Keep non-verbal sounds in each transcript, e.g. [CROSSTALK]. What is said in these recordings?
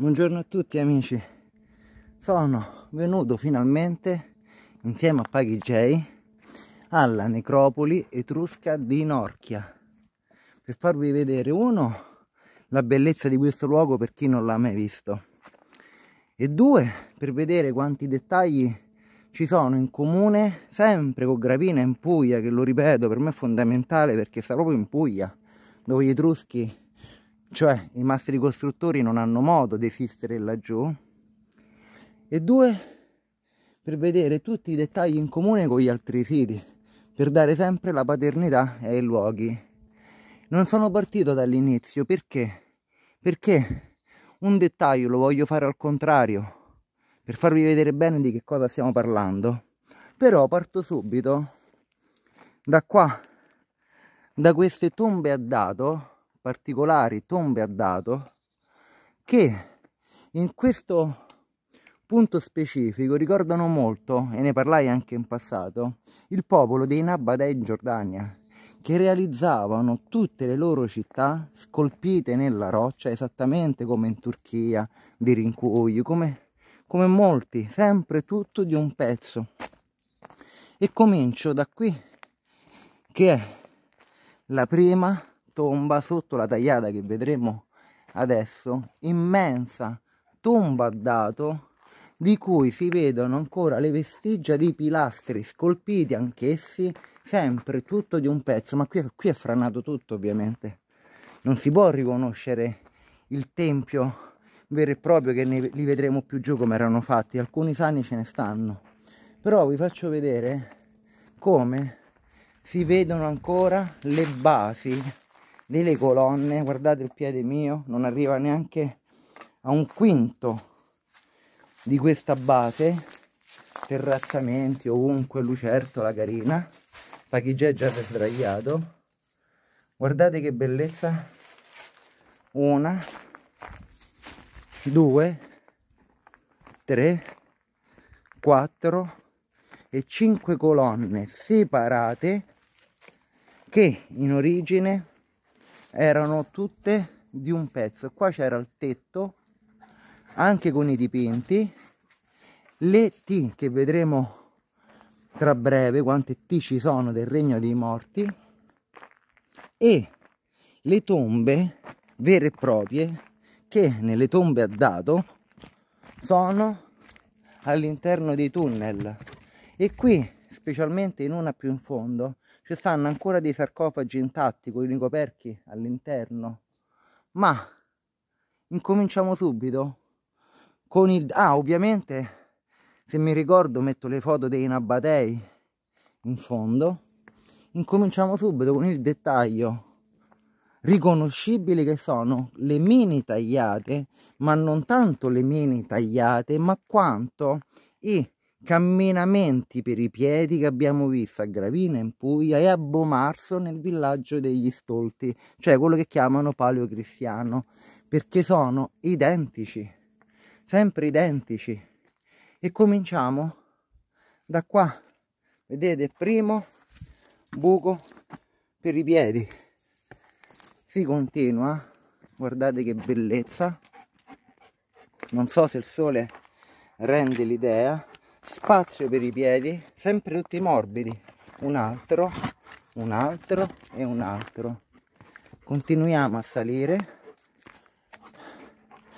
Buongiorno a tutti amici, sono venuto finalmente insieme a Paghi J alla necropoli etrusca di Norchia per farvi vedere uno la bellezza di questo luogo per chi non l'ha mai visto e due per vedere quanti dettagli ci sono in comune sempre con Gravina in Puglia che lo ripeto per me è fondamentale perché sta proprio in Puglia dove gli etruschi cioè i mastri costruttori non hanno modo di esistere laggiù, e due, per vedere tutti i dettagli in comune con gli altri siti, per dare sempre la paternità ai luoghi. Non sono partito dall'inizio perché? Perché un dettaglio lo voglio fare al contrario, per farvi vedere bene di che cosa stiamo parlando. Però parto subito da qua, da queste tombe a dato particolari tombe ha dato che in questo punto specifico ricordano molto, e ne parlai anche in passato, il popolo dei Nabadei in Giordania, che realizzavano tutte le loro città scolpite nella roccia, esattamente come in Turchia, di rincuoio, come, come molti, sempre tutto di un pezzo. E comincio da qui, che è la prima tomba sotto la tagliata che vedremo adesso, immensa tomba a dato di cui si vedono ancora le vestigia di pilastri scolpiti anch'essi, sempre tutto di un pezzo, ma qui, qui è franato tutto ovviamente. Non si può riconoscere il tempio vero e proprio che ne, li vedremo più giù come erano fatti, alcuni sani ce ne stanno. Però vi faccio vedere come si vedono ancora le basi delle colonne guardate il piede mio non arriva neanche a un quinto di questa base terrazzamenti ovunque lucertola carina è già sdraiato guardate che bellezza una due tre quattro e cinque colonne separate che in origine erano tutte di un pezzo qua c'era il tetto anche con i dipinti le T che vedremo tra breve quante T ci sono del regno dei morti e le tombe vere e proprie che nelle tombe a dato sono all'interno dei tunnel e qui specialmente in una più in fondo ci stanno ancora dei sarcofagi intatti con i coperchi all'interno. Ma incominciamo subito con il... Ah, ovviamente, se mi ricordo, metto le foto dei Nabatei in fondo. Incominciamo subito con il dettaglio riconoscibili che sono le mini tagliate, ma non tanto le mini tagliate, ma quanto i camminamenti per i piedi che abbiamo visto a Gravina in Puglia e a Bomarso nel villaggio degli Stolti, cioè quello che chiamano paleocristiano, perché sono identici, sempre identici. E cominciamo da qua, vedete, primo buco per i piedi. Si continua, guardate che bellezza. Non so se il sole rende l'idea, spazio per i piedi sempre tutti morbidi un altro un altro e un altro continuiamo a salire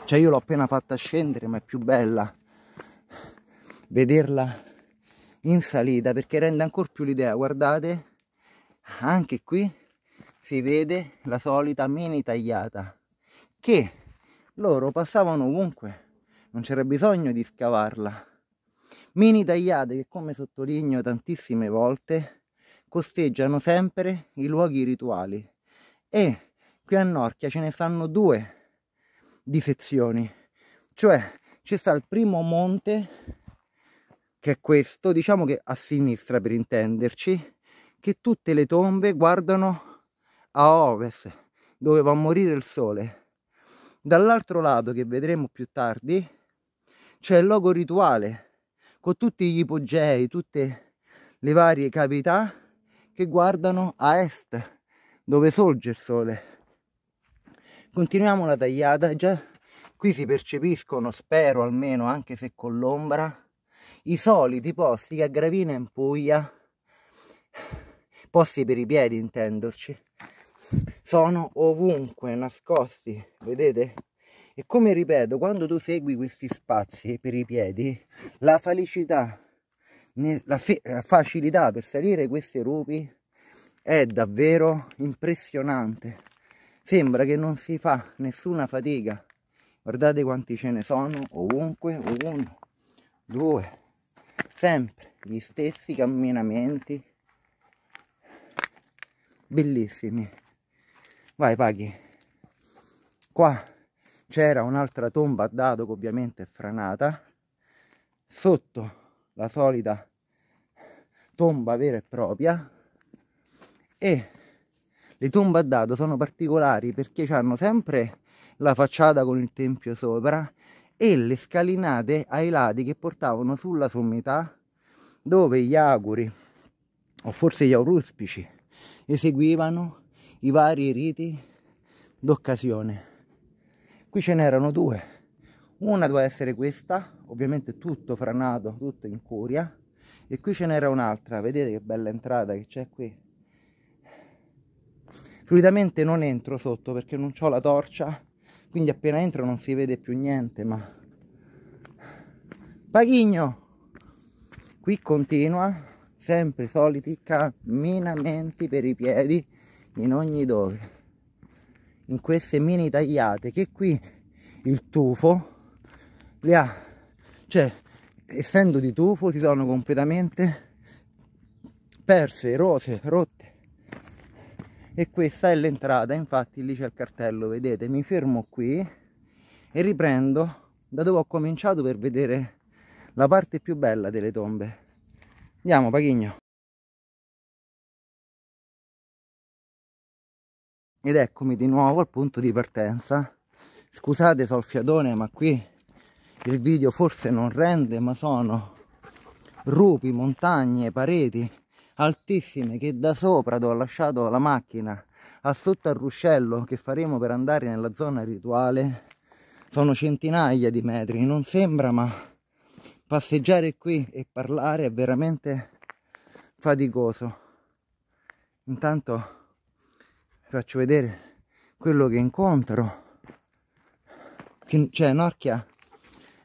cioè io l'ho appena fatta scendere ma è più bella vederla in salita perché rende ancora più l'idea guardate anche qui si vede la solita mini tagliata che loro passavano ovunque non c'era bisogno di scavarla Mini tagliate che, come sottolineo tantissime volte, costeggiano sempre i luoghi rituali. E qui a Norchia ce ne stanno due di sezioni. Cioè, ci sta il primo monte, che è questo, diciamo che a sinistra per intenderci, che tutte le tombe guardano a ovest, dove va a morire il sole. Dall'altro lato, che vedremo più tardi, c'è il logo rituale, con tutti gli ipogei, tutte le varie cavità che guardano a est, dove sorge il sole. Continuiamo la tagliata, già qui si percepiscono, spero almeno, anche se con l'ombra, i soliti posti che a Gravina in Puglia, posti per i piedi intenderci, sono ovunque nascosti, vedete? E come ripeto, quando tu segui questi spazi per i piedi, la felicità, la facilità per salire queste rupi è davvero impressionante. Sembra che non si fa nessuna fatica. Guardate quanti ce ne sono ovunque, uno, due, sempre gli stessi camminamenti bellissimi. Vai Paghi, qua c'era un'altra tomba a dado che ovviamente è franata sotto la solita tomba vera e propria e le tombe a dado sono particolari perché hanno sempre la facciata con il tempio sopra e le scalinate ai lati che portavano sulla sommità dove gli auguri o forse gli auruspici eseguivano i vari riti d'occasione qui ce n'erano due una doveva essere questa ovviamente tutto franato tutto in curia e qui ce n'era un'altra vedete che bella entrata che c'è qui fluidamente non entro sotto perché non ho la torcia quindi appena entro non si vede più niente ma Paghigno qui continua sempre i soliti camminamenti per i piedi in ogni dove in queste mini tagliate che qui il tufo le ha cioè essendo di tufo si sono completamente perse rose rotte e questa è l'entrata infatti lì c'è il cartello vedete mi fermo qui e riprendo da dove ho cominciato per vedere la parte più bella delle tombe andiamo Pachigno ed eccomi di nuovo al punto di partenza scusate so il fiatone ma qui il video forse non rende ma sono rupi, montagne, pareti altissime che da sopra dove ho lasciato la macchina a sotto al ruscello che faremo per andare nella zona rituale sono centinaia di metri non sembra ma passeggiare qui e parlare è veramente faticoso intanto vi faccio vedere quello che incontro cioè Norchia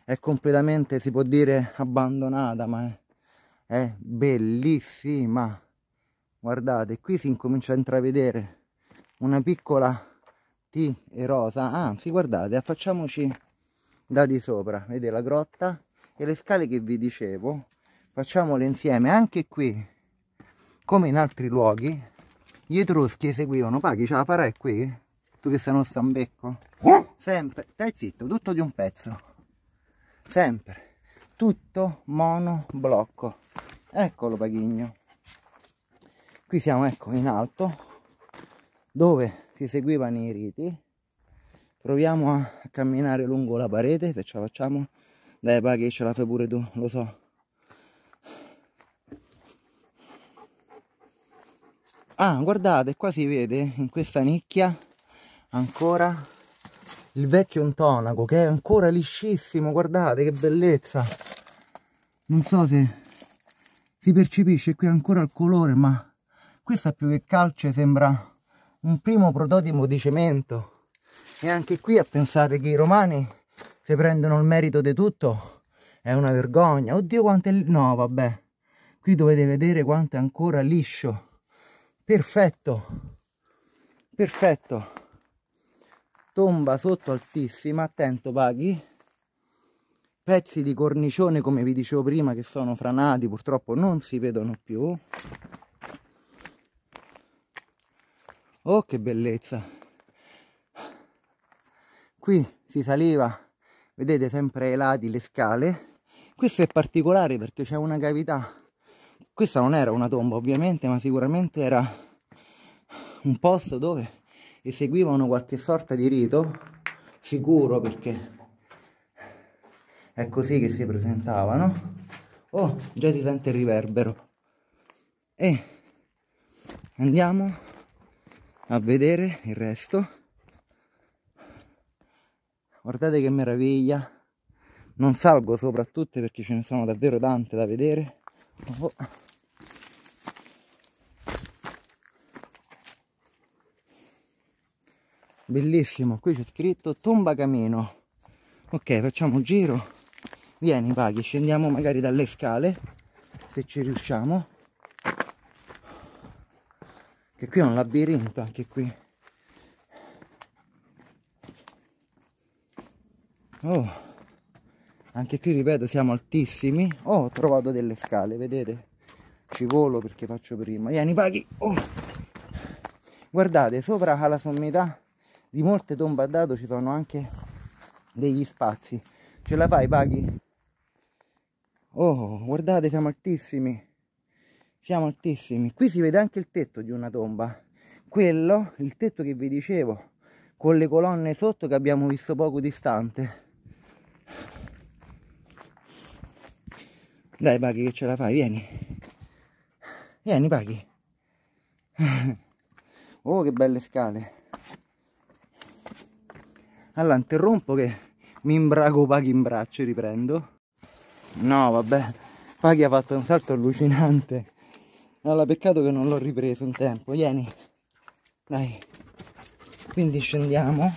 è completamente si può dire abbandonata ma è, è bellissima guardate qui si incomincia a intravedere una piccola T rosa anzi guardate facciamoci da di sopra vedete la grotta e le scale che vi dicevo facciamole insieme anche qui come in altri luoghi gli etruschi eseguivano paghi ce la farai qui? tu che sei uno stambecco hm? sempre stai zitto tutto di un pezzo sempre tutto mono blocco eccolo paghigno qui siamo ecco in alto dove si seguivano i riti proviamo a camminare lungo la parete se ce la facciamo dai paghi ce la fai pure tu lo so ah guardate qua si vede in questa nicchia ancora il vecchio intonaco che è ancora liscissimo guardate che bellezza non so se si percepisce qui ancora il colore ma questa più che calce sembra un primo prototipo di cemento e anche qui a pensare che i romani se prendono il merito di tutto è una vergogna oddio quanto è no vabbè qui dovete vedere quanto è ancora liscio perfetto perfetto tomba sotto altissima attento paghi pezzi di cornicione come vi dicevo prima che sono franati purtroppo non si vedono più oh che bellezza qui si saliva vedete sempre ai lati le scale questo è particolare perché c'è una cavità questa non era una tomba ovviamente, ma sicuramente era un posto dove eseguivano qualche sorta di rito, sicuro perché è così che si presentavano. Oh, già si sente il riverbero. E andiamo a vedere il resto. Guardate che meraviglia. Non salgo soprattutto perché ce ne sono davvero tante da vedere. Oh. bellissimo qui c'è scritto tomba camino ok facciamo un giro vieni paghi scendiamo magari dalle scale se ci riusciamo che qui è un labirinto anche qui oh anche qui ripeto siamo altissimi oh ho trovato delle scale vedete ci volo perché faccio prima vieni paghi oh guardate sopra alla sommità di molte tombe a dado ci sono anche degli spazi ce la fai paghi oh guardate siamo altissimi siamo altissimi qui si vede anche il tetto di una tomba quello il tetto che vi dicevo con le colonne sotto che abbiamo visto poco distante dai paghi che ce la fai vieni vieni paghi [LAUGHS] oh che belle scale allora interrompo che mi imbrago Paghi in braccio e riprendo. No vabbè, Paghi ha fatto un salto allucinante. Allora peccato che non l'ho ripreso in tempo. Vieni, dai. Quindi scendiamo.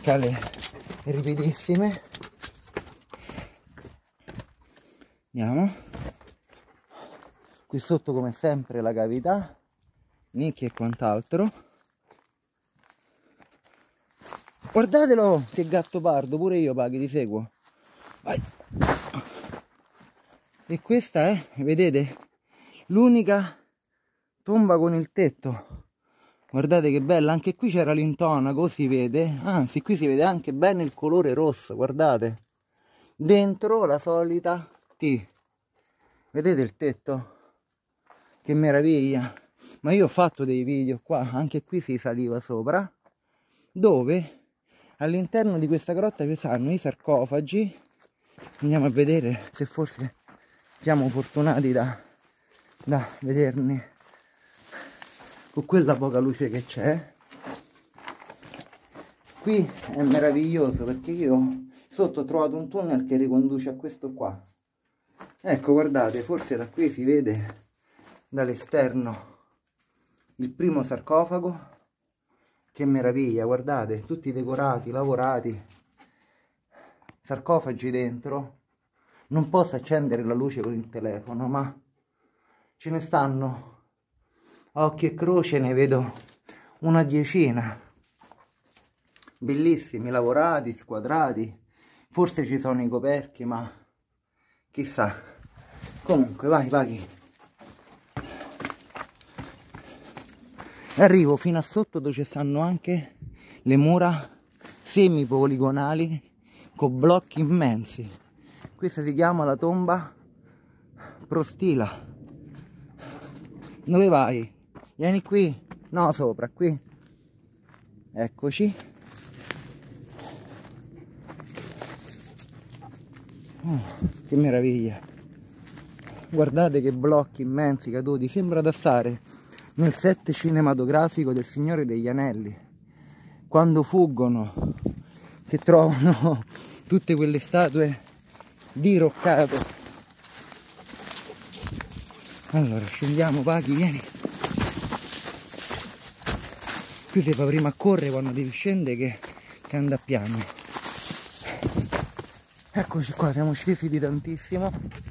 Scale ripidissime. Andiamo. Qui sotto come sempre la cavità, nicchie e quant'altro. Guardatelo che gatto pardo, pure io paghi, ti seguo. Vai. E questa è, eh, vedete, l'unica tomba con il tetto. Guardate che bella, anche qui c'era l'intonaco, si vede, anzi qui si vede anche bene il colore rosso, guardate. Dentro la solita T. Vedete il tetto? Che meraviglia. Ma io ho fatto dei video qua, anche qui si saliva sopra, dove all'interno di questa grotta vi saranno i sarcofagi andiamo a vedere se forse siamo fortunati da, da vederne con quella poca luce che c'è qui è meraviglioso perché io sotto ho trovato un tunnel che riconduce a questo qua ecco guardate forse da qui si vede dall'esterno il primo sarcofago che meraviglia guardate tutti decorati lavorati sarcofagi dentro non posso accendere la luce con il telefono ma ce ne stanno a occhio e croce ne vedo una diecina bellissimi lavorati squadrati forse ci sono i coperchi ma chissà comunque vai vai arrivo fino a sotto dove ci stanno anche le mura semipoligonali con blocchi immensi questa si chiama la tomba prostila dove vai? vieni qui no sopra qui eccoci oh, che meraviglia guardate che blocchi immensi caduti sembra da stare nel set cinematografico del Signore degli Anelli, quando fuggono, che trovano tutte quelle statue diroccate. Allora, scendiamo, Paghi, vieni. Qui si fa prima a correre quando devi scendere che, che andare piano. Eccoci qua, siamo scesi di tantissimo.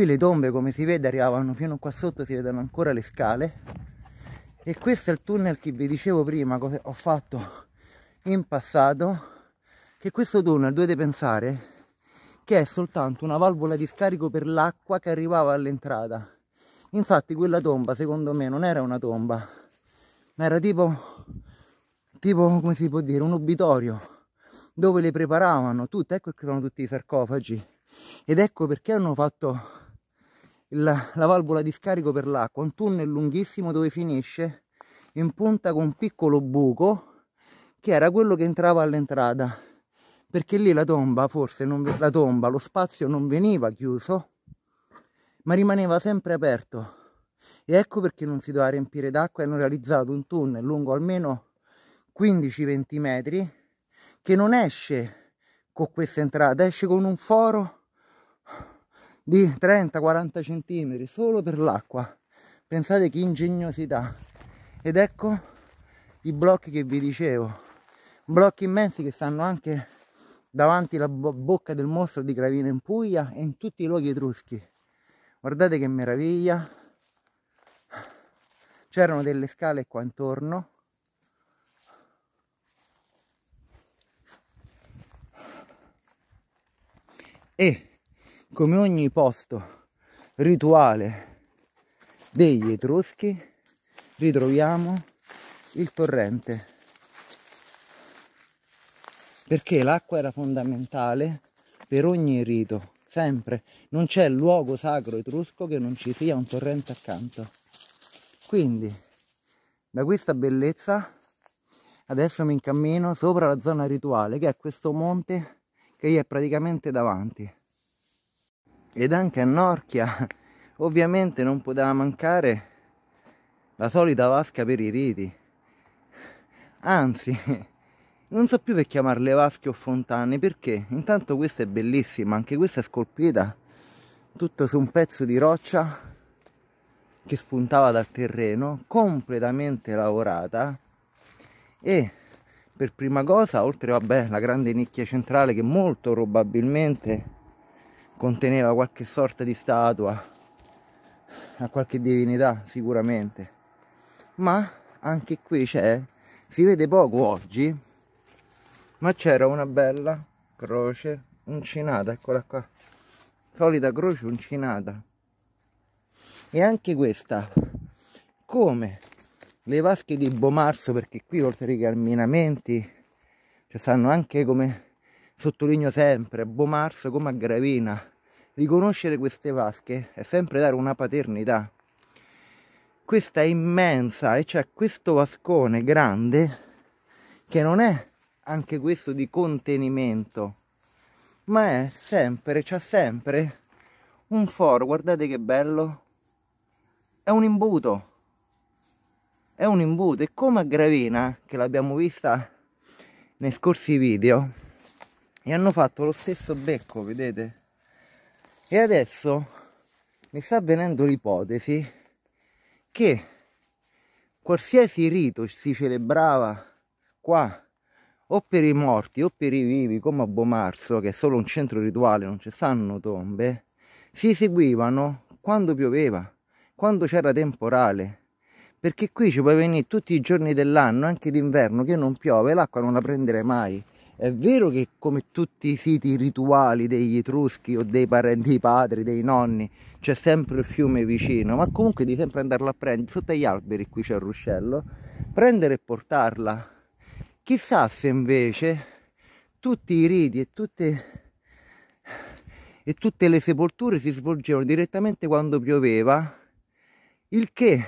qui le tombe come si vede arrivavano fino qua sotto si vedono ancora le scale e questo è il tunnel che vi dicevo prima cosa ho fatto in passato che questo tunnel dovete pensare che è soltanto una valvola di scarico per l'acqua che arrivava all'entrata infatti quella tomba secondo me non era una tomba ma era tipo tipo come si può dire un obitorio dove le preparavano tutte ecco che sono tutti i sarcofagi ed ecco perché hanno fatto la, la valvola di scarico per l'acqua, un tunnel lunghissimo dove finisce in punta con un piccolo buco che era quello che entrava all'entrata perché lì la tomba forse non, la tomba lo spazio non veniva chiuso ma rimaneva sempre aperto e ecco perché non si doveva riempire d'acqua hanno realizzato un tunnel lungo almeno 15-20 metri che non esce con questa entrata esce con un foro di 30-40 centimetri solo per l'acqua. Pensate che ingegnosità. Ed ecco i blocchi che vi dicevo. Blocchi immensi che stanno anche davanti alla bocca del mostro di Gravina in Puglia e in tutti i luoghi etruschi. Guardate che meraviglia. C'erano delle scale qua intorno. E come ogni posto rituale degli etruschi, ritroviamo il torrente. Perché l'acqua era fondamentale per ogni rito, sempre. Non c'è luogo sacro etrusco che non ci sia un torrente accanto. Quindi, da questa bellezza, adesso mi incammino sopra la zona rituale, che è questo monte che è praticamente davanti ed anche a Norchia [LAUGHS] ovviamente non poteva mancare la solita vasca per i riti. Anzi, [LAUGHS] non so più se chiamarle vasche o fontane perché intanto questa è bellissima, anche questa è scolpita tutto su un pezzo di roccia che spuntava dal terreno, completamente lavorata e per prima cosa, oltre vabbè, la grande nicchia centrale che molto probabilmente conteneva qualche sorta di statua a qualche divinità sicuramente ma anche qui c'è si vede poco oggi ma c'era una bella croce uncinata eccola qua solita croce uncinata e anche questa come le vasche di Bomarzo perché qui oltre che alminamenti ci cioè, stanno anche come sottolineo sempre Bomarzo come a Gravina riconoscere queste vasche è sempre dare una paternità. Questa è immensa e c'è questo vascone grande che non è anche questo di contenimento, ma è sempre, c'è sempre un foro, guardate che bello, è un imbuto, è un imbuto e come a Gravina, che l'abbiamo vista nei scorsi video, e hanno fatto lo stesso becco, vedete? E adesso mi sta avvenendo l'ipotesi che qualsiasi rito si celebrava qua o per i morti o per i vivi come a Bomarzo che è solo un centro rituale non ci stanno tombe si eseguivano quando pioveva quando c'era temporale perché qui ci puoi venire tutti i giorni dell'anno anche d'inverno che non piove l'acqua non la prenderei mai è vero che come tutti i siti rituali degli etruschi o dei parenti, dei padri, dei nonni, c'è sempre il fiume vicino, ma comunque di sempre andarla a prendere, sotto gli alberi qui c'è il ruscello, prendere e portarla. Chissà se invece tutti i riti e tutte, e tutte le sepolture si svolgevano direttamente quando pioveva, il che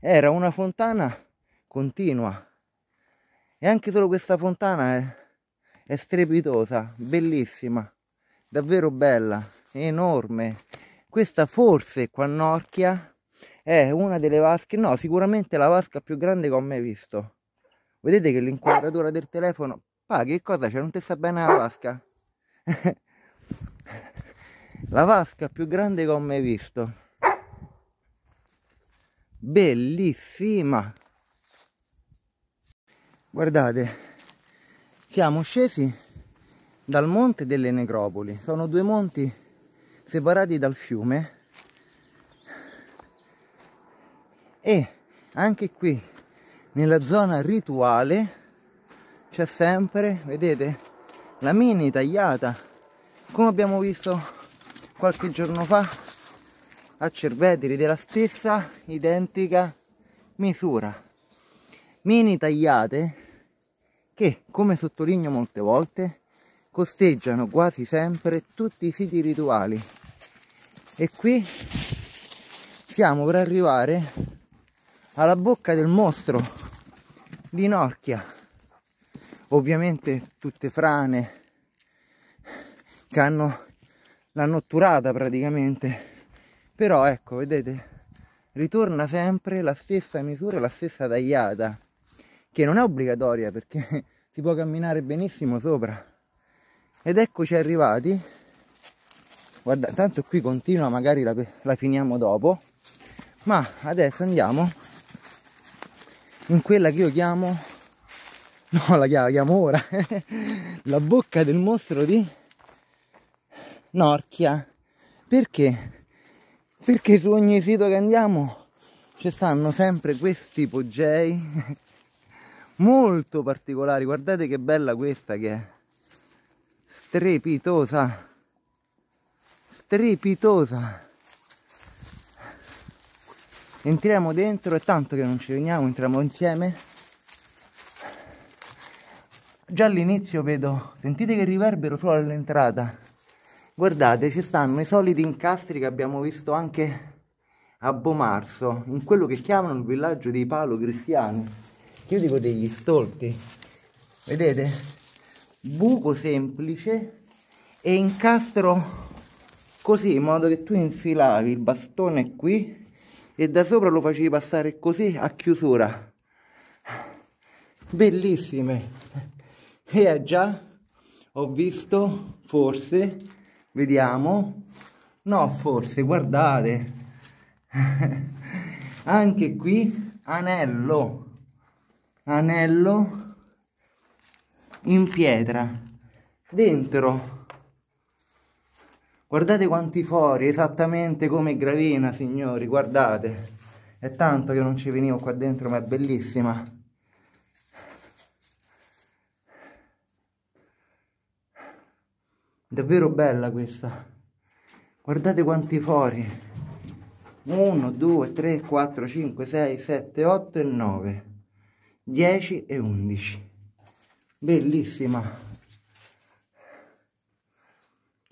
era una fontana continua. E anche solo questa fontana è eh, è strepitosa, bellissima, davvero bella, enorme. Questa forse qua Norchia è una delle vasche, no, sicuramente la vasca più grande che ho mai visto. Vedete che l'inquadratura del telefono... Pa, che cosa c'è? Non ti sta bene la vasca? [LAUGHS] la vasca più grande che ho mai visto. Bellissima! Guardate, siamo scesi dal monte delle necropoli sono due monti separati dal fiume e anche qui nella zona rituale c'è sempre vedete la mini tagliata come abbiamo visto qualche giorno fa a Cerveteri della stessa identica misura mini tagliate che, come sottolineo molte volte, costeggiano quasi sempre tutti i siti rituali. E qui siamo per arrivare alla bocca del mostro di Norchia. Ovviamente tutte frane che hanno l'hanno otturata praticamente. Però ecco, vedete, ritorna sempre la stessa misura, la stessa tagliata che non è obbligatoria perché [LAUGHS] si può camminare benissimo sopra. Ed eccoci arrivati. Guarda, tanto qui continua, magari la, la finiamo dopo. Ma adesso andiamo in quella che io chiamo [LAUGHS] no la chiamo, la chiamo ora [LAUGHS] la bocca del mostro di Norchia perché perché su ogni sito che andiamo ci stanno sempre questi poggei molto particolari guardate che bella questa che è strepitosa strepitosa entriamo dentro è tanto che non ci veniamo entriamo insieme già all'inizio vedo sentite che riverbero solo all'entrata guardate ci stanno i soliti incastri che abbiamo visto anche a Bomarso in quello che chiamano il villaggio dei palo cristiani io dico degli stolti vedete buco semplice e incastro così in modo che tu infilavi il bastone qui e da sopra lo facevi passare così a chiusura bellissime e eh, già ho visto forse vediamo no forse guardate [LAUGHS] anche qui anello anello in pietra dentro guardate quanti fori esattamente come gravina signori guardate è tanto che non ci venivo qua dentro ma è bellissima davvero bella questa guardate quanti fori 1 2 3 4 5 6 7 8 e 9 10 e 11 bellissima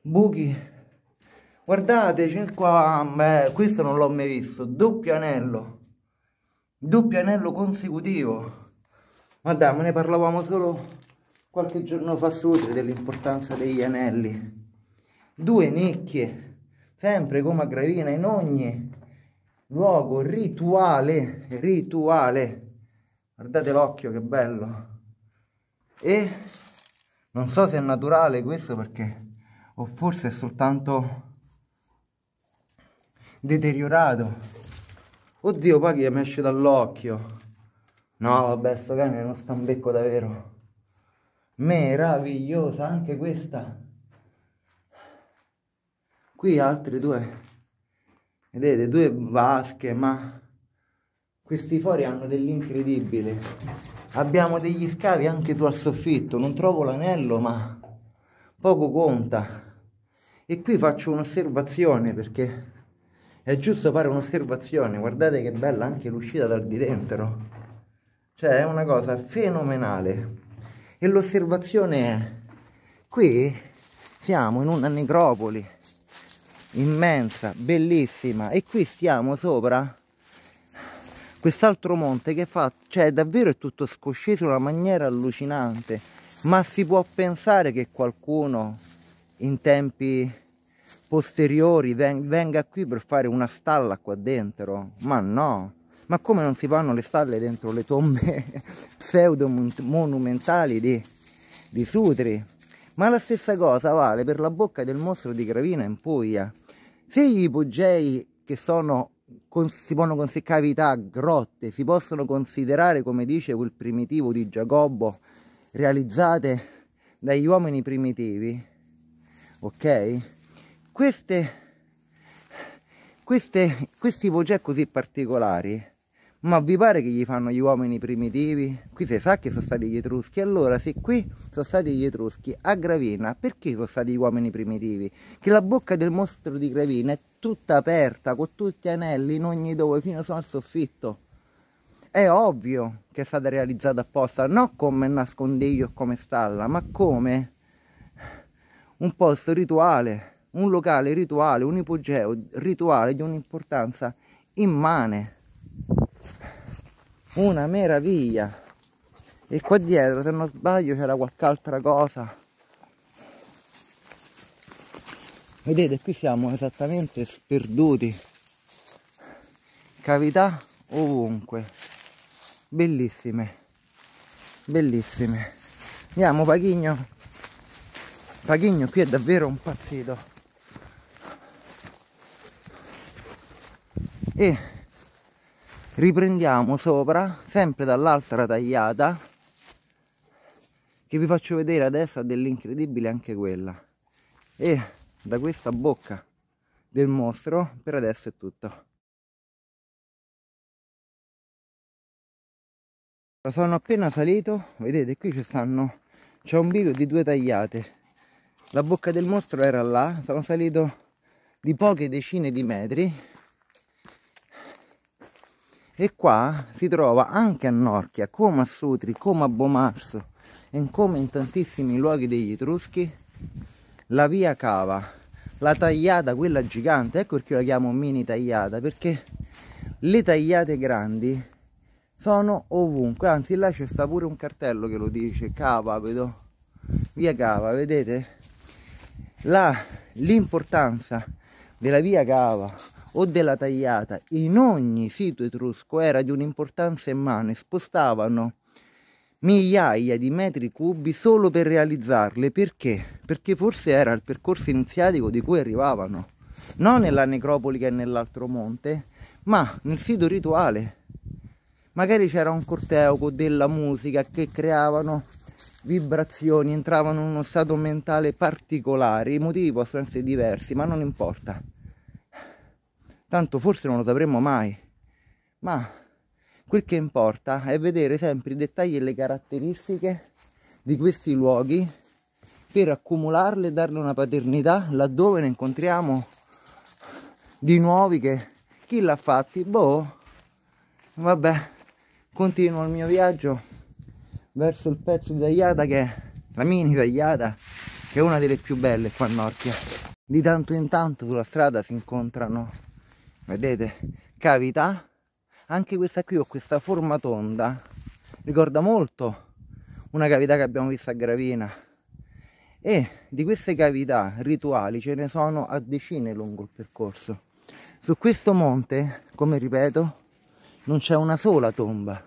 buchi guardate c'è qua beh, questo non l'ho mai visto doppio anello doppio anello consecutivo ma me ne parlavamo solo qualche giorno fa sopra dell'importanza degli anelli due nicchie sempre come a gravina in ogni luogo rituale rituale guardate l'occhio che bello e non so se è naturale questo perché o forse è soltanto deteriorato oddio poi che mi esce dall'occhio no vabbè sto cane non sta un becco davvero meravigliosa anche questa qui altre due vedete due vasche ma questi fori hanno dell'incredibile. Abbiamo degli scavi anche sul soffitto, non trovo l'anello ma poco conta. E qui faccio un'osservazione perché è giusto fare un'osservazione, guardate che bella anche l'uscita dal di dentro. Cioè è una cosa fenomenale. E l'osservazione è, qui siamo in una necropoli immensa, bellissima e qui stiamo sopra quest'altro monte che fa, cioè davvero è tutto scosceso in una maniera allucinante, ma si può pensare che qualcuno in tempi posteriori venga qui per fare una stalla qua dentro, ma no, ma come non si fanno le stalle dentro le tombe [LAUGHS] pseudo monumentali di, di Sutri? Ma la stessa cosa vale per la bocca del mostro di Gravina in Puglia. Se gli ipogei che sono con, si possono considerare cavità, grotte, si possono considerare, come dice quel primitivo di Giacobbo, realizzate dagli uomini primitivi, ok? Queste, queste, questi vogè così particolari ma vi pare che gli fanno gli uomini primitivi? Qui si sa che sono stati gli etruschi. Allora, se qui sono stati gli etruschi, a Gravina, perché sono stati gli uomini primitivi? Che la bocca del mostro di Gravina è tutta aperta, con tutti gli anelli in ogni dove, fino al soffitto. È ovvio che è stata realizzata apposta, non come nascondiglio o come stalla, ma come un posto rituale, un locale rituale, un ipogeo rituale di un'importanza immane una meraviglia e qua dietro se non sbaglio c'era qualche altra cosa vedete qui siamo esattamente sperduti cavità ovunque bellissime bellissime andiamo Paghigno Paghigno qui è davvero un pazzito e riprendiamo sopra sempre dall'altra tagliata che vi faccio vedere adesso ha dell'incredibile anche quella e da questa bocca del mostro per adesso è tutto sono appena salito vedete qui ci stanno c'è un bivio di due tagliate la bocca del mostro era là sono salito di poche decine di metri e qua si trova anche a Norchia, come a Sutri, come a Bomarzo e come in tantissimi luoghi degli Etruschi la via cava, la tagliata quella gigante, ecco perché io la chiamo mini tagliata perché le tagliate grandi sono ovunque, anzi là c'è sta pure un cartello che lo dice cava, vedo, via cava, vedete? L'importanza della via cava o della tagliata in ogni sito etrusco era di un'importanza immane, spostavano migliaia di metri cubi solo per realizzarle, perché? Perché forse era il percorso iniziatico di cui arrivavano, non nella necropoli che è nell'altro monte, ma nel sito rituale. Magari c'era un corteo con della musica che creavano vibrazioni, entravano in uno stato mentale particolare, i motivi possono essere diversi, ma non importa tanto forse non lo sapremo mai, ma quel che importa è vedere sempre i dettagli e le caratteristiche di questi luoghi per accumularle e darle una paternità laddove ne incontriamo di nuovi che chi l'ha fatti? Boh, vabbè, continuo il mio viaggio verso il pezzo di tagliata che è la mini tagliata che è una delle più belle qua a Norchia. Di tanto in tanto sulla strada si incontrano vedete cavità anche questa qui ho questa forma tonda ricorda molto una cavità che abbiamo visto a Gravina e di queste cavità rituali ce ne sono a decine lungo il percorso su questo monte come ripeto non c'è una sola tomba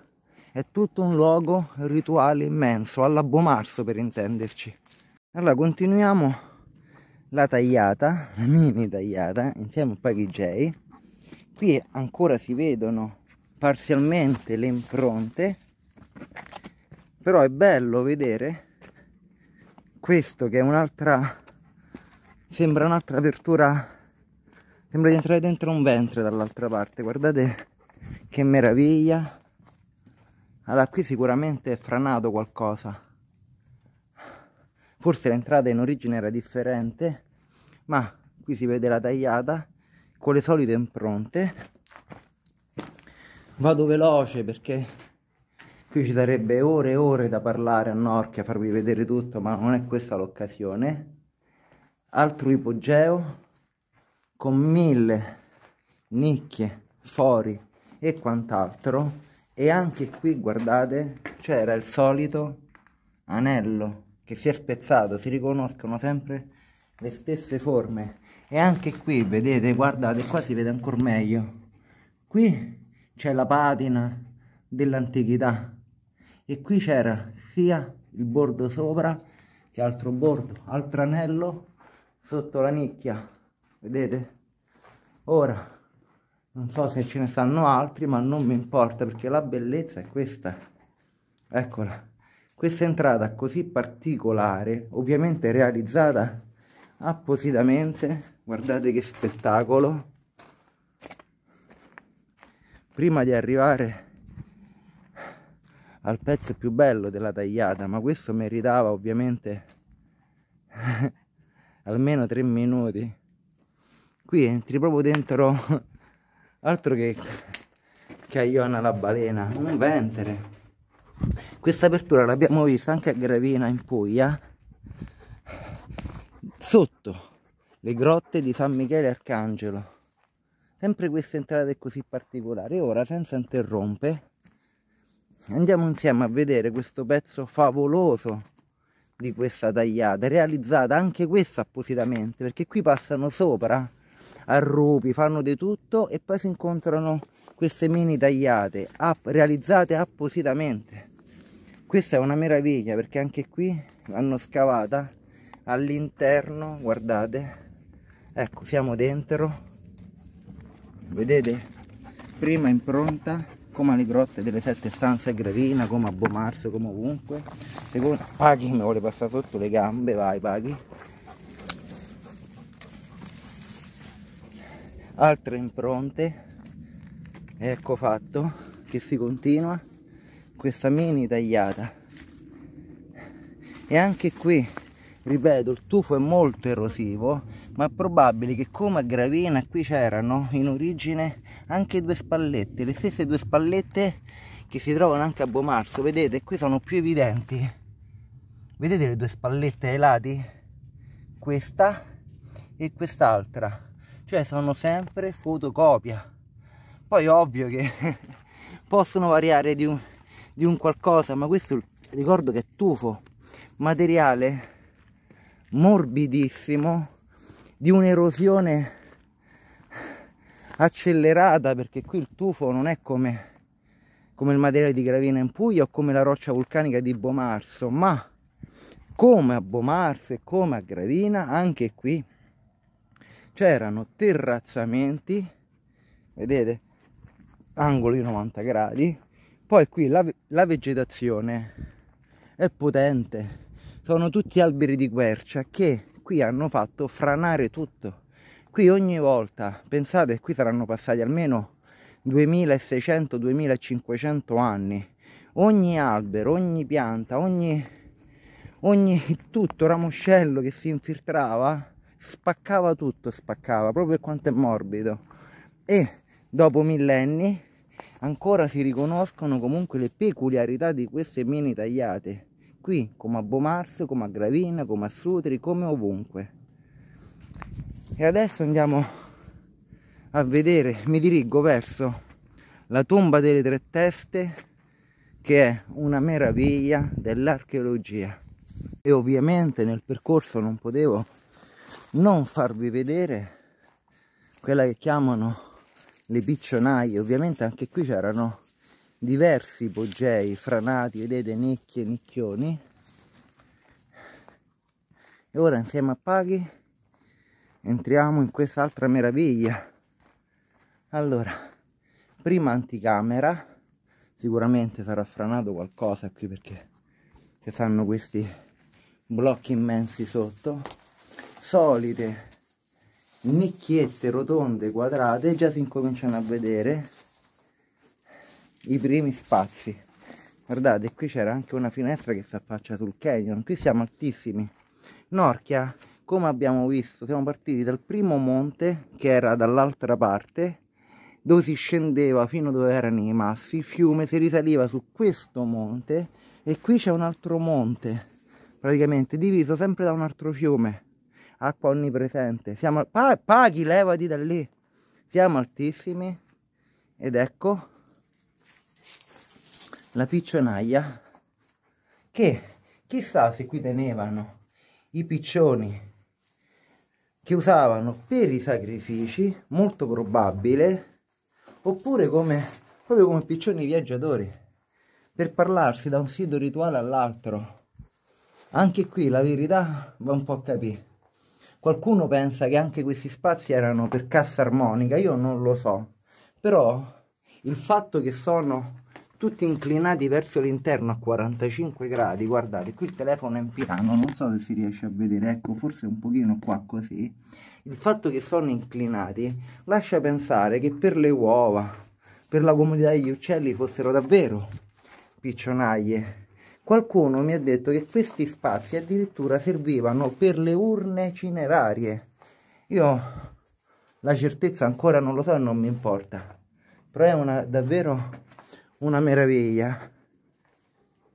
è tutto un luogo rituale immenso all'abbomarso per intenderci allora continuiamo la tagliata la mini tagliata insieme a Paghi jay qui ancora si vedono parzialmente le impronte però è bello vedere questo che è un'altra sembra un'altra apertura sembra di entrare dentro un ventre dall'altra parte guardate che meraviglia allora qui sicuramente è franato qualcosa forse l'entrata in origine era differente ma qui si vede la tagliata con le solite impronte vado veloce perché qui ci sarebbe ore e ore da parlare a Norchia farvi vedere tutto ma non è questa l'occasione altro ipogeo con mille nicchie fori e quant'altro e anche qui guardate c'era il solito anello che si è spezzato si riconoscono sempre le stesse forme e anche qui vedete guardate qua si vede ancora meglio qui c'è la patina dell'antichità e qui c'era sia il bordo sopra che altro bordo altro anello sotto la nicchia vedete ora non so se ce ne stanno altri ma non mi importa perché la bellezza è questa eccola questa entrata così particolare ovviamente realizzata appositamente guardate che spettacolo prima di arrivare al pezzo più bello della tagliata ma questo meritava ovviamente [LAUGHS] almeno tre minuti qui entri proprio dentro [LAUGHS] altro che Caiona la balena un ventere questa apertura l'abbiamo vista anche a Gravina in Puglia sotto le grotte di San Michele Arcangelo. Sempre queste entrate così particolari. Ora, senza interrompere, andiamo insieme a vedere questo pezzo favoloso di questa tagliata, realizzata anche questa appositamente, perché qui passano sopra a rupi, fanno di tutto e poi si incontrano queste mini tagliate app realizzate appositamente. Questa è una meraviglia perché anche qui l'hanno scavata all'interno, guardate, ecco siamo dentro vedete prima impronta come alle grotte delle sette stanze a gravina come a bomarso come ovunque secondo paghi mi vuole passare sotto le gambe vai paghi altre impronte ecco fatto che si continua questa mini tagliata e anche qui ripeto il tufo è molto erosivo ma è probabile che come a Gravina qui c'erano in origine anche due spallette, le stesse due spallette che si trovano anche a Bomarzo, vedete qui sono più evidenti, vedete le due spallette ai lati? Questa e quest'altra, cioè sono sempre fotocopia, poi ovvio che [LAUGHS] possono variare di un, di un qualcosa, ma questo ricordo che è tufo, materiale morbidissimo di un'erosione accelerata perché qui il tufo non è come, come il materiale di gravina in Puglia o come la roccia vulcanica di Bomarso, ma come a Bomarso e come a Gravina, anche qui c'erano terrazzamenti, vedete, angoli 90 gradi, poi qui la, la vegetazione è potente, sono tutti alberi di quercia che qui hanno fatto franare tutto. Qui ogni volta, pensate, qui saranno passati almeno 2600-2500 anni. Ogni albero, ogni pianta, ogni, ogni tutto ramoscello che si infiltrava, spaccava tutto, spaccava, proprio quanto è morbido. E dopo millenni ancora si riconoscono comunque le peculiarità di queste mini tagliate qui, come a Bomarzo, come a Gravina, come a Sutri, come ovunque. E adesso andiamo a vedere, mi dirigo verso la tomba delle tre teste, che è una meraviglia dell'archeologia. E ovviamente nel percorso non potevo non farvi vedere quella che chiamano le piccionaie. Ovviamente anche qui c'erano diversi poggei franati, vedete, nicchie, nicchioni. E ora insieme a Paghi entriamo in quest'altra meraviglia. Allora, prima anticamera, sicuramente sarà franato qualcosa qui perché ci saranno questi blocchi immensi sotto. Solite nicchiette rotonde, quadrate, già si incominciano a vedere i primi spazi guardate qui c'era anche una finestra che si affaccia sul canyon qui siamo altissimi Norchia come abbiamo visto siamo partiti dal primo monte che era dall'altra parte dove si scendeva fino dove erano i massi, il fiume, si risaliva su questo monte e qui c'è un altro monte, praticamente diviso sempre da un altro fiume, acqua onnipresente. Siamo, pa paghi, levati da lì, siamo altissimi ed ecco la piccionaia che chissà se qui tenevano i piccioni che usavano per i sacrifici, molto probabile, oppure come, proprio come piccioni viaggiatori, per parlarsi da un sito rituale all'altro. Anche qui la verità va un po' a capire. Qualcuno pensa che anche questi spazi erano per cassa armonica, io non lo so, però il fatto che sono tutti inclinati verso l'interno a 45 gradi guardate qui il telefono è in piano non so se si riesce a vedere ecco forse un pochino qua così il fatto che sono inclinati lascia pensare che per le uova per la comodità degli uccelli fossero davvero piccionaie qualcuno mi ha detto che questi spazi addirittura servivano per le urne cinerarie io la certezza ancora non lo so e non mi importa però è una davvero una meraviglia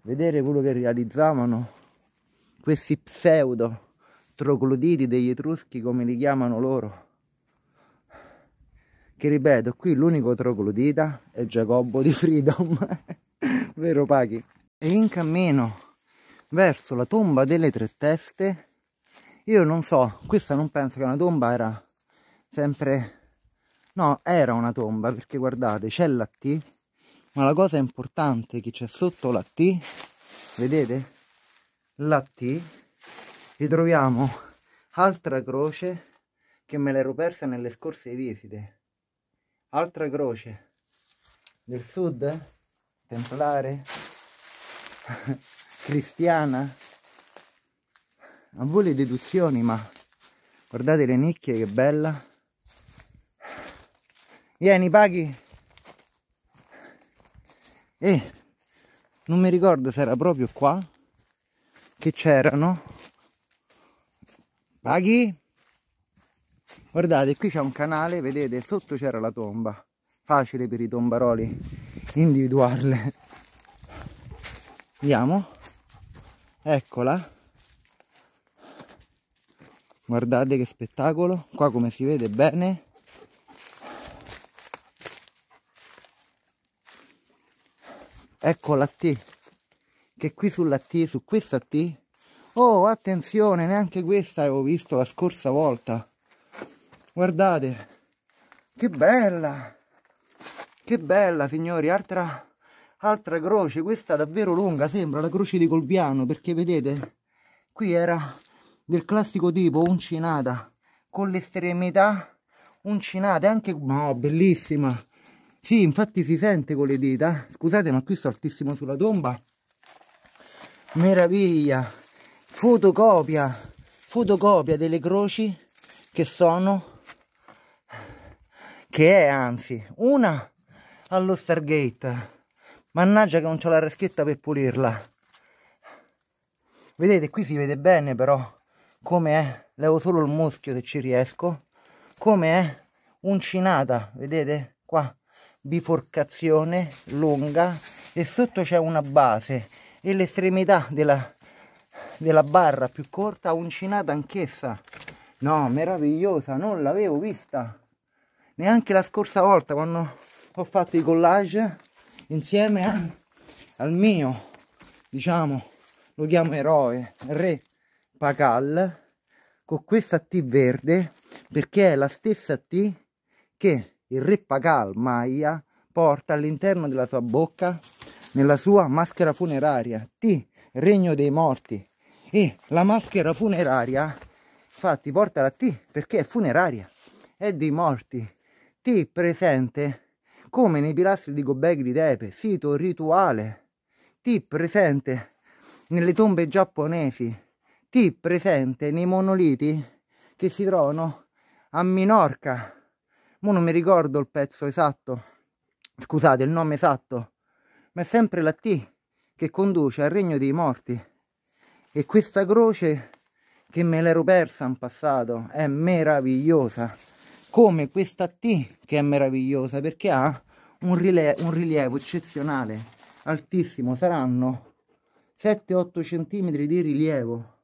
vedere quello che realizzavano questi pseudo trogloditi degli etruschi come li chiamano loro che ripeto qui l'unico troglodita è Giacobbo di Freedom [LAUGHS] vero Pachi? e in cammino verso la tomba delle tre teste io non so questa non penso che una tomba era sempre no era una tomba perché guardate c'è la T ma la cosa importante che c'è sotto la T, vedete? La T, ritroviamo altra croce che me l'ero persa nelle scorse visite. Altra croce del sud, templare, [LAUGHS] cristiana. A voi le deduzioni, ma guardate le nicchie, che bella. Vieni, paghi e non mi ricordo se era proprio qua che c'erano paghi guardate qui c'è un canale vedete sotto c'era la tomba facile per i tombaroli individuarle vediamo eccola guardate che spettacolo qua come si vede bene ecco la T che qui sulla T su questa T oh attenzione neanche questa avevo visto la scorsa volta guardate che bella che bella signori altra altra croce questa davvero lunga sembra la croce di Colviano perché vedete qui era del classico tipo uncinata con l'estremità uncinata anche no bellissima sì, infatti si sente con le dita. Scusate, ma qui sto altissimo sulla tomba. Meraviglia. Fotocopia. Fotocopia delle croci che sono... Che è, anzi, una allo Stargate. Mannaggia che non c'ho la reschetta per pulirla. Vedete, qui si vede bene però come è. Levo solo il muschio se ci riesco. Come è uncinata, vedete? Qua biforcazione lunga e sotto c'è una base e l'estremità della, della barra più corta uncinata anch'essa no meravigliosa non l'avevo vista neanche la scorsa volta quando ho fatto i collage insieme a, al mio diciamo lo chiamo eroe re pacal con questa t verde perché è la stessa t che il re Pagal Maya porta all'interno della sua bocca, nella sua maschera funeraria, T, regno dei morti. E la maschera funeraria, infatti, porta la T perché è funeraria, è dei morti. T presente come nei pilastri di Gobekli Tepe, sito rituale. T presente nelle tombe giapponesi. T presente nei monoliti che si trovano a Minorca Mo non mi ricordo il pezzo esatto, scusate, il nome esatto, ma è sempre la T che conduce al regno dei morti. E questa croce che me l'ero persa in passato è meravigliosa. Come questa T che è meravigliosa perché ha un, un rilievo eccezionale, altissimo, saranno 7-8 cm di rilievo.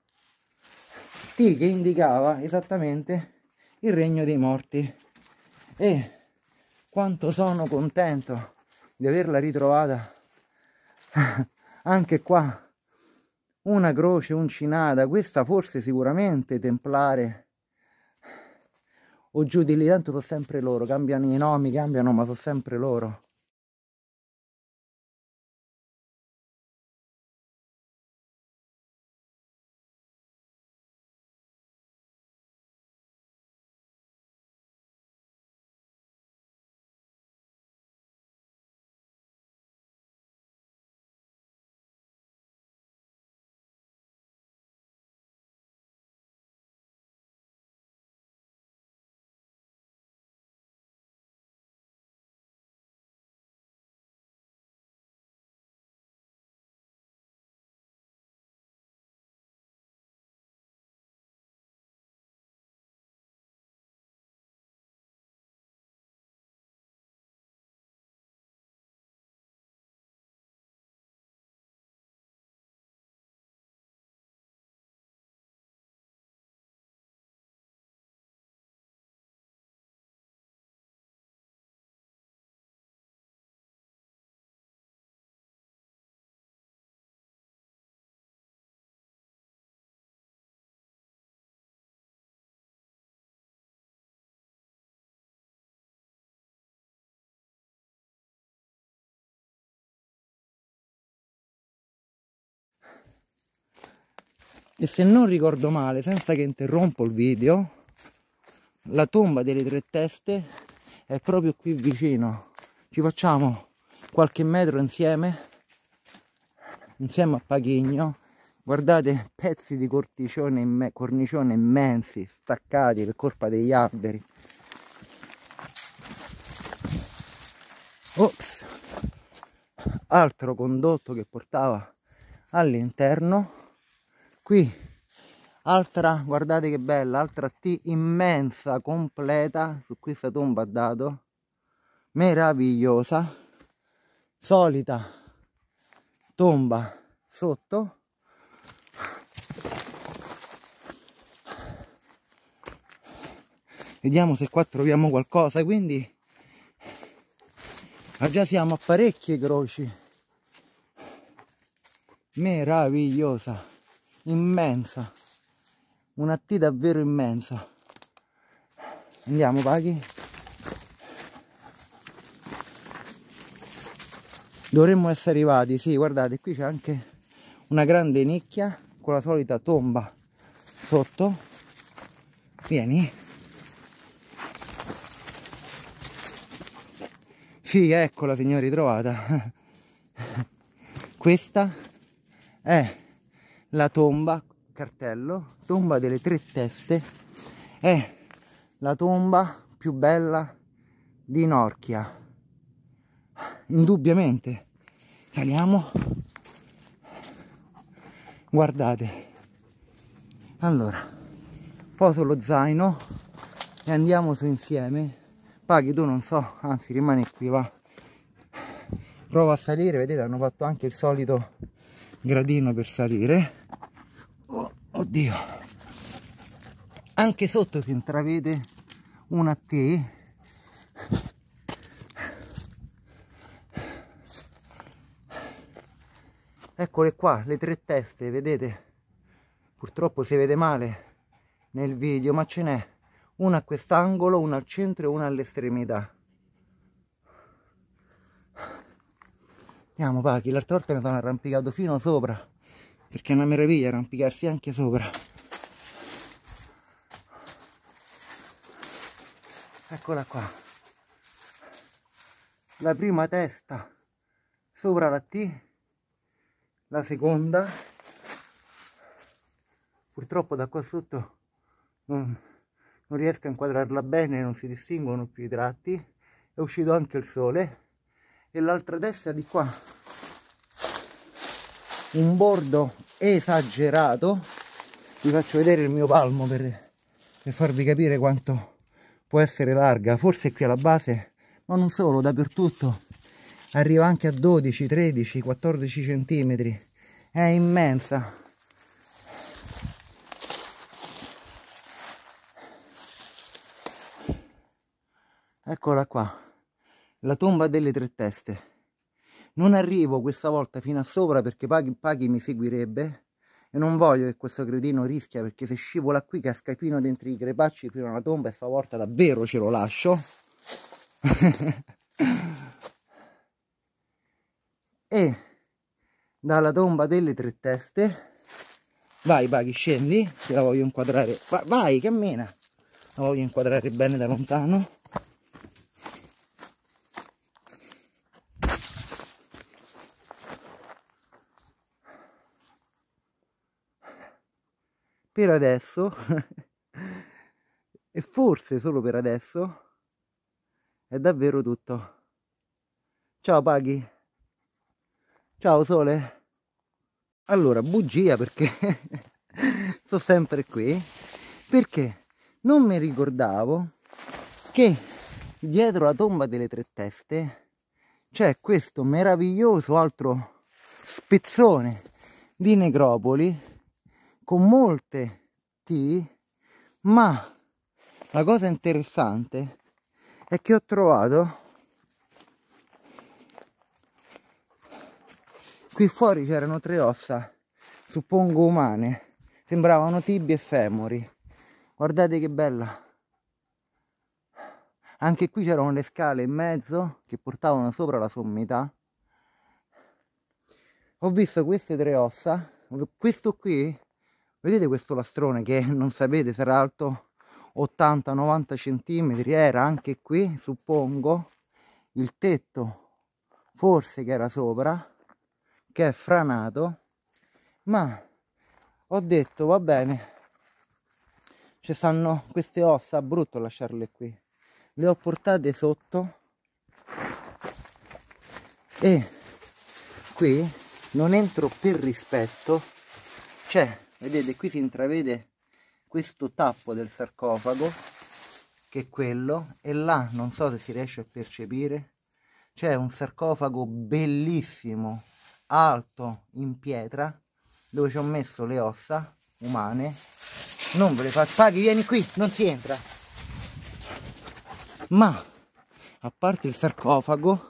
T che indicava esattamente il regno dei morti e quanto sono contento di averla ritrovata anche qua una croce uncinata questa forse sicuramente templare o giù di lì tanto sono sempre loro cambiano i nomi cambiano ma sono sempre loro e se non ricordo male, senza che interrompo il video, la tomba delle tre teste è proprio qui vicino. Ci facciamo qualche metro insieme, insieme a Paghigno. Guardate pezzi di cornicione, cornicione immensi, staccati per colpa degli alberi. Ops. Altro condotto che portava all'interno qui altra guardate che bella altra T immensa completa su questa tomba ha dato meravigliosa solita tomba sotto vediamo se qua troviamo qualcosa quindi ma già siamo a parecchie croci meravigliosa immensa una T davvero immensa andiamo Paghi dovremmo essere arrivati sì guardate qui c'è anche una grande nicchia con la solita tomba sotto vieni sì eccola signori trovata [LAUGHS] questa è la tomba, cartello, tomba delle tre teste, è la tomba più bella di Norchia. Indubbiamente. Saliamo. Guardate. Allora, poso lo zaino e andiamo su insieme. Paghi tu non so, anzi rimani qui, va. Provo a salire, vedete hanno fatto anche il solito gradino per salire oddio anche sotto si intravede una T eccole qua le tre teste vedete purtroppo si vede male nel video ma ce n'è una a quest'angolo una al centro e una all'estremità andiamo Pachi l'altra volta mi sono arrampicato fino sopra perché è una meraviglia arrampicarsi anche sopra eccola qua la prima testa sopra la T la seconda purtroppo da qua sotto non, non riesco a inquadrarla bene non si distinguono più i tratti è uscito anche il sole e l'altra testa di qua un bordo esagerato vi faccio vedere il mio palmo per, per farvi capire quanto può essere larga forse qui alla base ma non solo dappertutto arriva anche a 12 13 14 centimetri è immensa eccola qua la tomba delle tre teste non arrivo questa volta fino a sopra perché Paghi, Paghi mi seguirebbe e non voglio che questo cretino rischia perché se scivola qui casca fino dentro i crepacci fino alla tomba e stavolta davvero ce lo lascio [LAUGHS] e dalla tomba delle tre teste vai Paghi scendi te la voglio inquadrare vai, vai cammina la voglio inquadrare bene da lontano per adesso, e forse solo per adesso, è davvero tutto. Ciao Paghi. Ciao Sole. Allora, bugia perché [LAUGHS] sto sempre qui, perché non mi ricordavo che dietro la tomba delle tre teste c'è questo meraviglioso altro spezzone di necropoli con molte T, ma la cosa interessante è che ho trovato qui fuori c'erano tre ossa, suppongo umane, sembravano tibi e femori. Guardate che bella! Anche qui c'erano le scale in mezzo che portavano sopra la sommità. Ho visto queste tre ossa, questo qui vedete questo lastrone che [LAUGHS] non sapete sarà alto 80-90 centimetri era anche qui suppongo il tetto forse che era sopra che è franato ma ho detto va bene ci stanno queste ossa brutto lasciarle qui le ho portate sotto e qui non entro per rispetto c'è vedete qui si intravede questo tappo del sarcofago che è quello e là non so se si riesce a percepire c'è un sarcofago bellissimo alto in pietra dove ci ho messo le ossa umane non ve le faccio paghi vieni qui non si entra ma a parte il sarcofago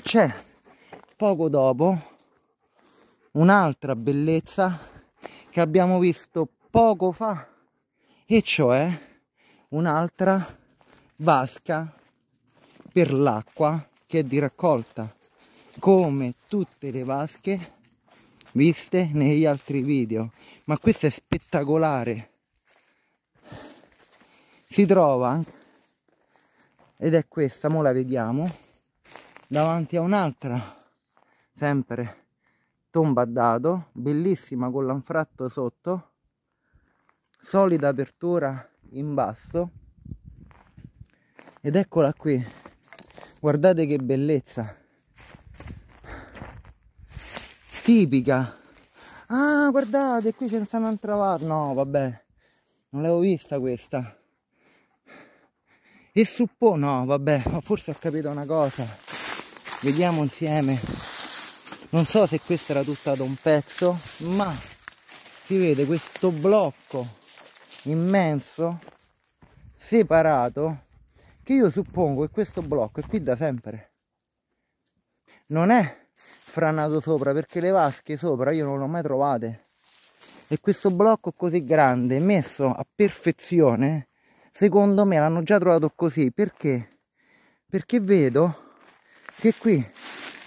c'è poco dopo un'altra bellezza che abbiamo visto poco fa, e cioè un'altra vasca per l'acqua che è di raccolta, come tutte le vasche viste negli altri video. Ma questa è spettacolare. Si trova, ed è questa, mo la vediamo, davanti a un'altra, sempre tomba a dado bellissima con l'anfratto sotto solida apertura in basso ed eccola qui guardate che bellezza tipica ah guardate qui ce ne sta un'altra parte no vabbè non l'avevo vista questa e suppo no vabbè forse ho capito una cosa vediamo insieme non so se questa era tutta da un pezzo ma si vede questo blocco immenso separato che io suppongo che questo blocco è qui da sempre non è franato sopra perché le vasche sopra io non l'ho mai trovate e questo blocco così grande messo a perfezione secondo me l'hanno già trovato così perché perché vedo che qui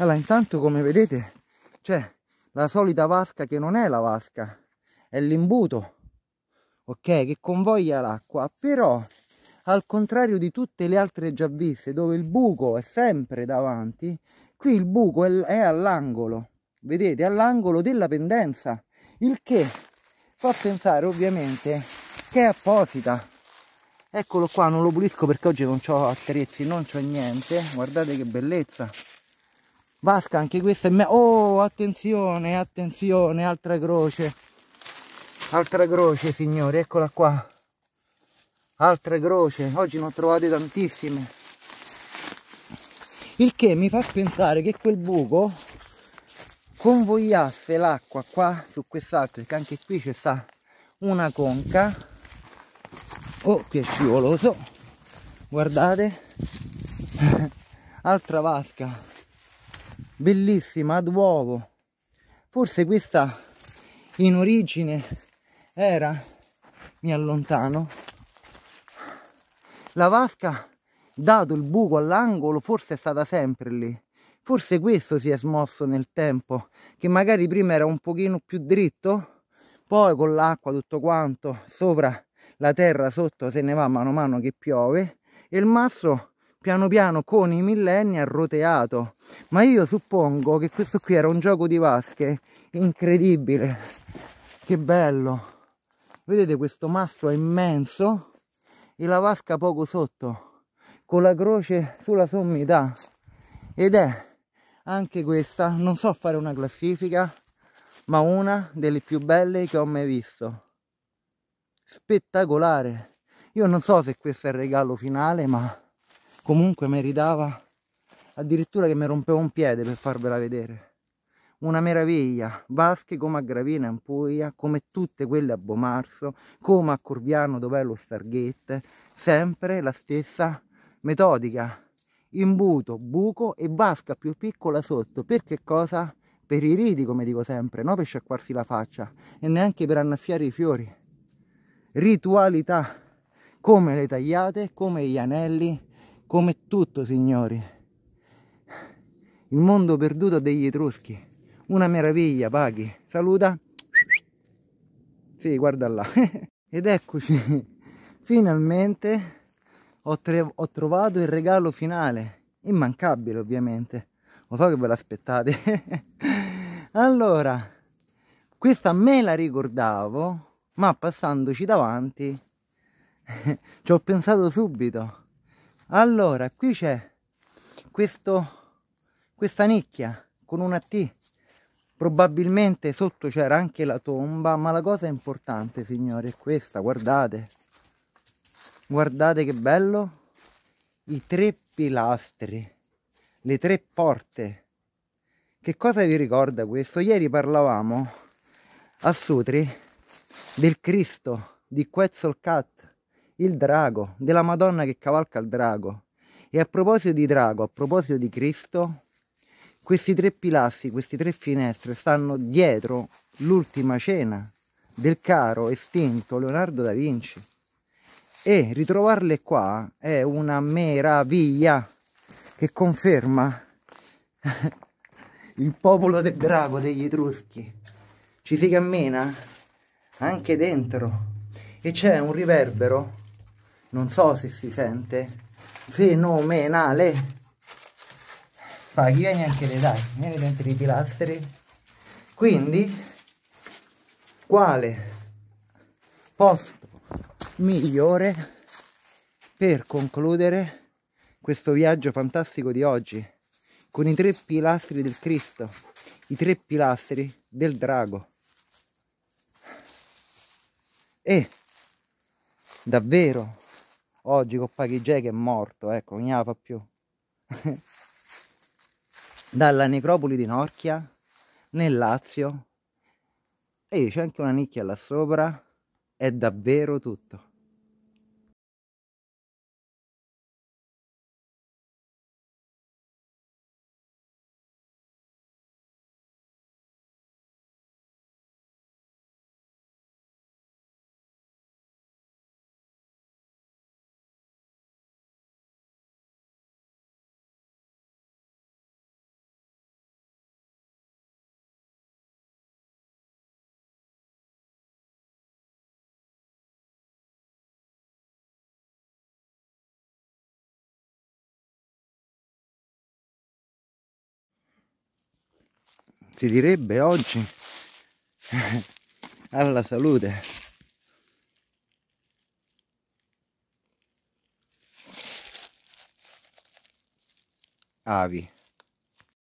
allora, intanto come vedete c'è la solita vasca che non è la vasca, è l'imbuto, ok, che convoglia l'acqua, però al contrario di tutte le altre già viste dove il buco è sempre davanti, qui il buco è, è all'angolo, vedete, all'angolo della pendenza, il che fa pensare ovviamente che è apposita. Eccolo qua, non lo pulisco perché oggi non ho attrezzi, non ho niente, guardate che bellezza. Vasca, anche questa è me... Oh, attenzione, attenzione, altra croce. Altra croce, signori, eccola qua. Altra croce. Oggi ne ho trovate tantissime. Il che mi fa pensare che quel buco convogliasse l'acqua qua su quest'altro, perché anche qui c'è sta una conca. Oh, che scivoloso. Guardate. [LAUGHS] altra vasca bellissima ad uovo forse questa in origine era mi allontano la vasca dato il buco all'angolo forse è stata sempre lì forse questo si è smosso nel tempo che magari prima era un pochino più dritto poi con l'acqua tutto quanto sopra la terra sotto se ne va mano a mano che piove e il masso piano piano con i millenni ha roteato. Ma io suppongo che questo qui era un gioco di vasche incredibile. Che bello! Vedete questo masso è immenso e la vasca poco sotto, con la croce sulla sommità. Ed è anche questa, non so fare una classifica, ma una delle più belle che ho mai visto. Spettacolare! Io non so se questo è il regalo finale, ma comunque meritava addirittura che mi rompevo un piede per farvela vedere una meraviglia vasche come a Gravina in Puglia come tutte quelle a Bomarso come a Corviano dov'è lo Stargate sempre la stessa metodica imbuto, buco e vasca più piccola sotto per cosa? per i ridi come dico sempre non per sciacquarsi la faccia e neanche per annaffiare i fiori ritualità come le tagliate, come gli anelli come tutto, signori. Il mondo perduto degli Etruschi. Una meraviglia, paghi. Saluta. Sì, guarda là. [LAUGHS] Ed eccoci. Finalmente ho, ho, trovato il regalo finale. Immancabile, ovviamente. Lo so che ve l'aspettate. [LAUGHS] allora, questa me la ricordavo, ma passandoci davanti [LAUGHS] ci ho pensato subito allora qui c'è questo questa nicchia con una T probabilmente sotto c'era anche la tomba ma la cosa importante signore è questa guardate guardate che bello i tre pilastri le tre porte che cosa vi ricorda questo ieri parlavamo a Sutri del Cristo di Quetzalcoatl il drago, della Madonna che cavalca il drago. E a proposito di drago, a proposito di Cristo, questi tre pilastri, queste tre finestre stanno dietro l'ultima cena del caro estinto Leonardo da Vinci. E ritrovarle qua è una meraviglia che conferma [LAUGHS] il popolo del drago degli Etruschi. Ci si cammina anche dentro e c'è un riverbero non so se si sente fenomenale paghi vieni anche le dai vieni dentro i pilastri quindi quale posto migliore per concludere questo viaggio fantastico di oggi con i tre pilastri del Cristo i tre pilastri del drago e davvero Oggi con Paghi che è morto, ecco, non gliela fa più. [LAUGHS] Dalla necropoli di Norchia, nel Lazio. E c'è anche una nicchia là sopra. È davvero tutto. si direbbe oggi, [LAUGHS] alla salute. Avi.